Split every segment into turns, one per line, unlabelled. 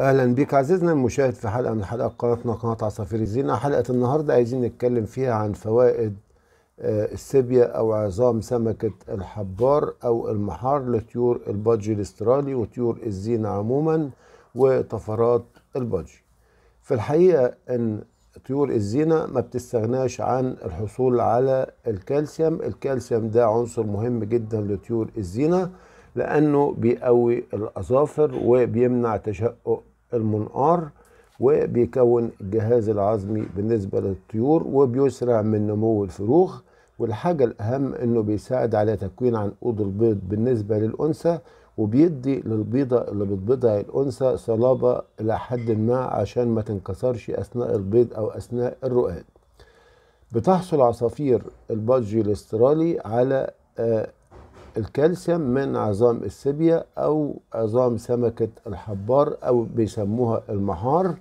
اهلا بيك عزيزنا المشاهد في حلقه من حلقات قناتنا قناه عصافير الزينه حلقه النهارده عايزين نتكلم فيها عن فوائد آه، السيبيا او عظام سمكه الحبار او المحار لطيور البادجي الاسترالي وطيور الزينه عموما وطفرات البادجي في الحقيقه ان طيور الزينه ما بتستغناش عن الحصول على الكالسيوم الكالسيوم ده عنصر مهم جدا لطيور الزينه لانه بيقوي الاظافر وبيمنع تشقق المنقار وبيكون الجهاز العظمي بالنسبه للطيور وبيسرع من نمو الفروخ والحاجه الاهم انه بيساعد على تكوين عنقود البيض بالنسبه للانثى وبيدي للبيضة اللي بتبيضها الأنثى صلابة إلى حد ما عشان ما تنكسرش أثناء البيض أو أثناء الرقاد بتحصل عصافير البادجي الاسترالي على آه، الكالسيوم من عظام السبيه أو عظام سمكة الحبار أو بيسموها المهار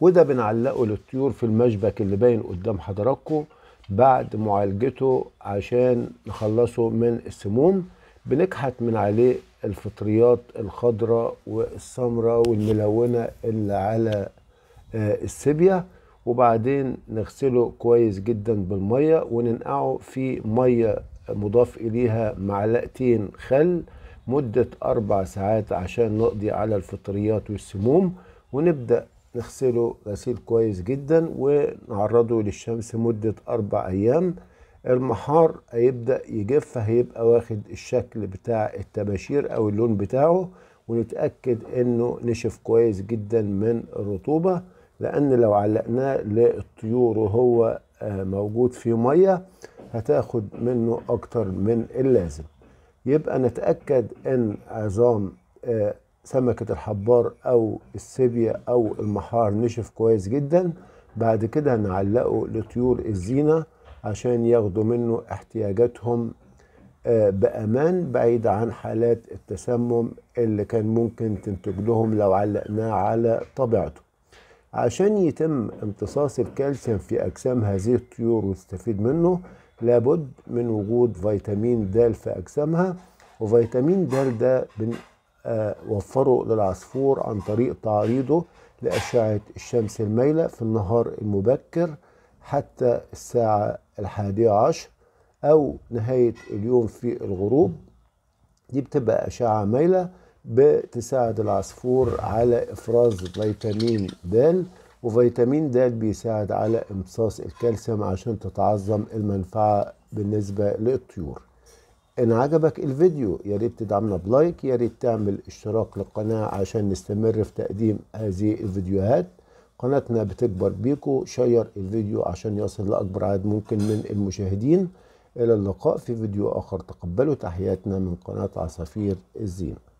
وده بنعلقه للطيور في المشبك اللي باين قدام حضراتكم بعد معالجته عشان نخلصه من السموم بنكحت من عليه الفطريات الخضراء والسمراء والملونة اللي على آه، السبيه وبعدين نغسله كويس جدا بالمية وننقعه في مية مضاف إليها معلقتين خل مدة أربع ساعات عشان نقضي على الفطريات والسموم ونبدأ نغسله غسيل كويس جدا ونعرضه للشمس مدة أربع أيام المحار هيبدأ يجف هيبقى واخد الشكل بتاع التباشير أو اللون بتاعه ونتأكد إنه نشف كويس جدا من الرطوبة لأن لو علقناه للطيور وهو آه، موجود في مية هتاخد منه اكتر من اللازم يبقى نتاكد ان عظام آه، سمكه الحبار او السيبيا او المحار نشف كويس جدا بعد كده نعلقه لطيور الزينه عشان ياخدوا منه احتياجاتهم آه، بامان بعيد عن حالات التسمم اللي كان ممكن تنتج لهم لو علقناه على طبيعته عشان يتم امتصاص الكالسيوم في اجسام هذه الطيور وتستفيد منه لابد من وجود فيتامين د في أجسامها وفيتامين د ده بنوفره آه، للعصفور عن طريق تعريضه لأشعة الشمس المايلة في النهار المبكر حتى الساعة الحادية عشر أو نهاية اليوم في الغروب دي بتبقى أشعة مايلة بتساعد العصفور على إفراز فيتامين د وفيتامين د بيساعد على امتصاص الكالسيوم عشان تتعظم المنفعة بالنسبة للطيور ان عجبك الفيديو يا ريت تدعمنا بلايك يا ريت تعمل اشتراك للقناة عشان نستمر في تقديم هذه الفيديوهات قناتنا بتكبر بيكو شير الفيديو عشان يصل لأكبر عدد ممكن من المشاهدين إلى اللقاء في فيديو آخر تقبلوا تحياتنا من قناة عصافير الزين